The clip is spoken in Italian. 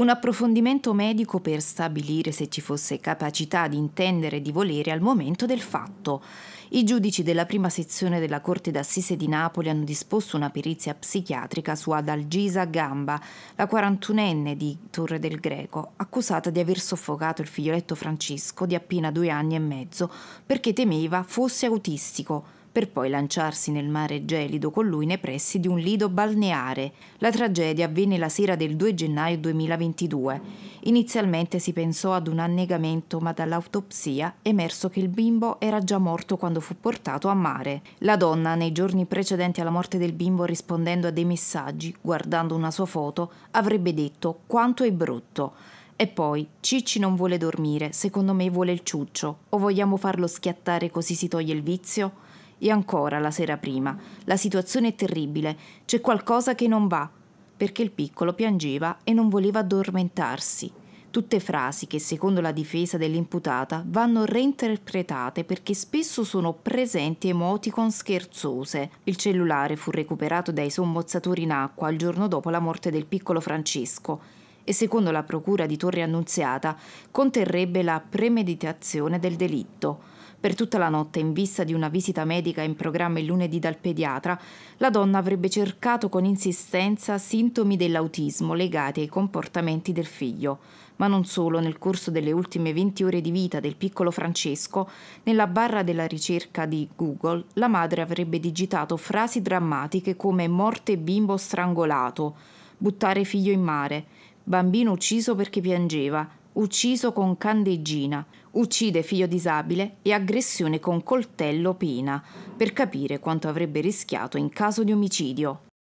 Un approfondimento medico per stabilire se ci fosse capacità di intendere e di volere al momento del fatto. I giudici della prima sezione della Corte d'Assise di Napoli hanno disposto una perizia psichiatrica su Adalgisa Gamba, la 41enne di Torre del Greco, accusata di aver soffocato il figlioletto Francesco di appena due anni e mezzo perché temeva fosse autistico per poi lanciarsi nel mare gelido con lui nei pressi di un lido balneare. La tragedia avvenne la sera del 2 gennaio 2022. Inizialmente si pensò ad un annegamento, ma dall'autopsia emerso che il bimbo era già morto quando fu portato a mare. La donna, nei giorni precedenti alla morte del bimbo, rispondendo a dei messaggi, guardando una sua foto, avrebbe detto quanto è brutto. E poi, Cicci non vuole dormire, secondo me vuole il ciuccio. O vogliamo farlo schiattare così si toglie il vizio? E ancora la sera prima. La situazione è terribile, c'è qualcosa che non va, perché il piccolo piangeva e non voleva addormentarsi. Tutte frasi che, secondo la difesa dell'imputata, vanno reinterpretate perché spesso sono presenti emoticon scherzose. Il cellulare fu recuperato dai sommozzatori in acqua il giorno dopo la morte del piccolo Francesco e secondo la Procura di Torre Annunziata conterrebbe la premeditazione del delitto. Per tutta la notte, in vista di una visita medica in programma il lunedì dal pediatra, la donna avrebbe cercato con insistenza sintomi dell'autismo legati ai comportamenti del figlio, ma non solo nel corso delle ultime 20 ore di vita del piccolo Francesco, nella barra della ricerca di Google, la madre avrebbe digitato frasi drammatiche come morte bimbo strangolato, buttare figlio in mare, bambino ucciso perché piangeva, ucciso con candeggina, uccide figlio disabile e aggressione con coltello pena, per capire quanto avrebbe rischiato in caso di omicidio.